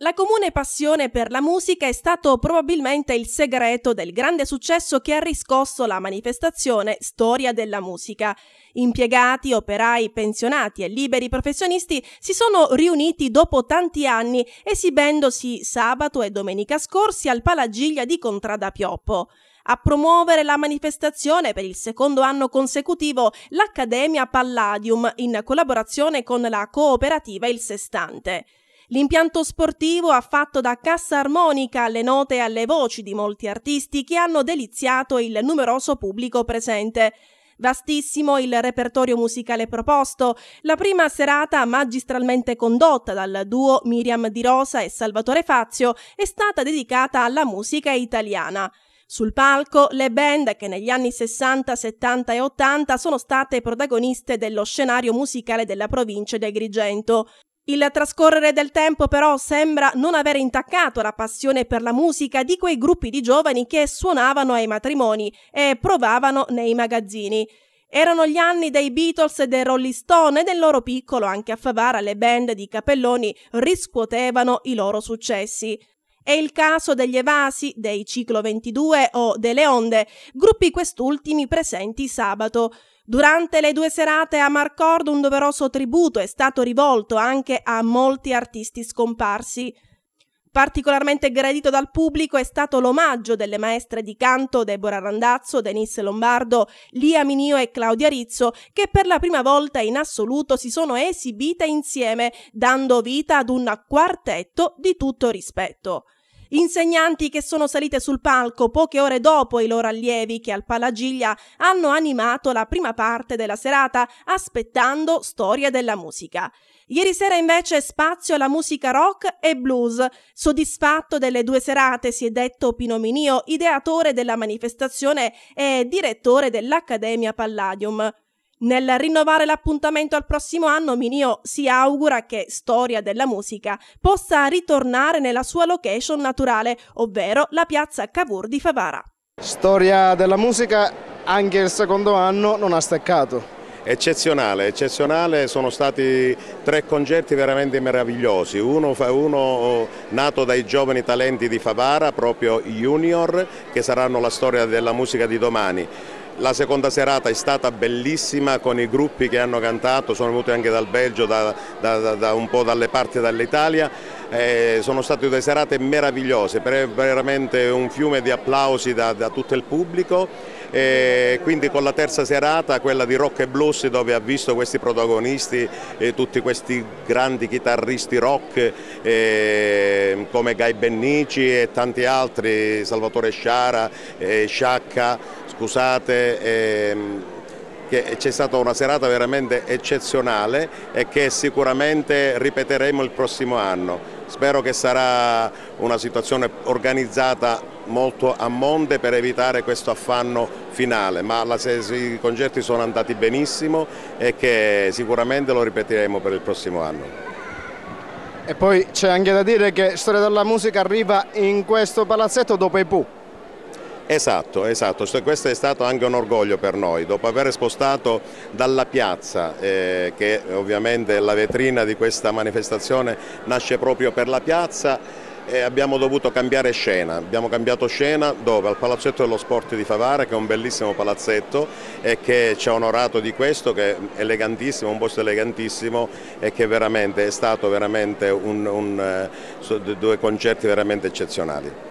La comune passione per la musica è stato probabilmente il segreto del grande successo che ha riscosso la manifestazione Storia della musica. Impiegati, operai, pensionati e liberi professionisti si sono riuniti dopo tanti anni esibendosi sabato e domenica scorsi al Palagiglia di Contrada Pioppo. A promuovere la manifestazione per il secondo anno consecutivo l'Accademia Palladium in collaborazione con la cooperativa Il Sestante. L'impianto sportivo ha fatto da cassa armonica alle note e alle voci di molti artisti che hanno deliziato il numeroso pubblico presente. Vastissimo il repertorio musicale proposto, la prima serata magistralmente condotta dal duo Miriam Di Rosa e Salvatore Fazio è stata dedicata alla musica italiana. Sul palco le band che negli anni 60, 70 e 80 sono state protagoniste dello scenario musicale della provincia di Agrigento, il trascorrere del tempo però sembra non aver intaccato la passione per la musica di quei gruppi di giovani che suonavano ai matrimoni e provavano nei magazzini. Erano gli anni dei Beatles e dei Rolling Stone e del loro piccolo anche a Favara le band di Capelloni riscuotevano i loro successi. È il caso degli evasi, dei ciclo 22 o delle onde, gruppi quest'ultimi presenti sabato. Durante le due serate a Marcord un doveroso tributo è stato rivolto anche a molti artisti scomparsi. Particolarmente gradito dal pubblico è stato l'omaggio delle maestre di canto Deborah Randazzo, Denise Lombardo, Lia Minio e Claudia Rizzo, che per la prima volta in assoluto si sono esibite insieme, dando vita ad un quartetto di tutto rispetto. Insegnanti che sono salite sul palco poche ore dopo i loro allievi che al Palagiglia hanno animato la prima parte della serata aspettando storie della musica. Ieri sera invece spazio alla musica rock e blues. Soddisfatto delle due serate si è detto Pino Minio, ideatore della manifestazione e direttore dell'Accademia Palladium. Nel rinnovare l'appuntamento al prossimo anno, Minio si augura che Storia della Musica possa ritornare nella sua location naturale, ovvero la piazza Cavour di Favara. Storia della Musica anche il secondo anno non ha steccato. Eccezionale, eccezionale, sono stati tre concerti veramente meravigliosi, uno, uno, oh, nato dai giovani talenti di Favara, proprio junior, che saranno la storia della musica di domani, la seconda serata è stata bellissima con i gruppi che hanno cantato, sono venuti anche dal Belgio, da, da, da un po' dalle parti dall'Italia. Eh, sono state due serate meravigliose, veramente un fiume di applausi da, da tutto il pubblico. E quindi con la terza serata, quella di Rock e Blues, dove ha visto questi protagonisti, eh, tutti questi grandi chitarristi rock eh, come Guy Bennici e tanti altri, Salvatore Sciara, eh, Sciacca, scusate, ehm, che c'è stata una serata veramente eccezionale e che sicuramente ripeteremo il prossimo anno. Spero che sarà una situazione organizzata molto a monte per evitare questo affanno finale, ma la, i concerti sono andati benissimo e che sicuramente lo ripeteremo per il prossimo anno. E poi c'è anche da dire che Storia della Musica arriva in questo palazzetto dopo i Pooh. Esatto, esatto, cioè, questo è stato anche un orgoglio per noi, dopo aver spostato dalla piazza, eh, che ovviamente la vetrina di questa manifestazione nasce proprio per la piazza, e abbiamo dovuto cambiare scena, abbiamo cambiato scena dove al Palazzetto dello Sport di Favara che è un bellissimo palazzetto e che ci ha onorato di questo che è elegantissimo, un posto elegantissimo e che veramente è stato veramente un, un, eh, due concerti veramente eccezionali.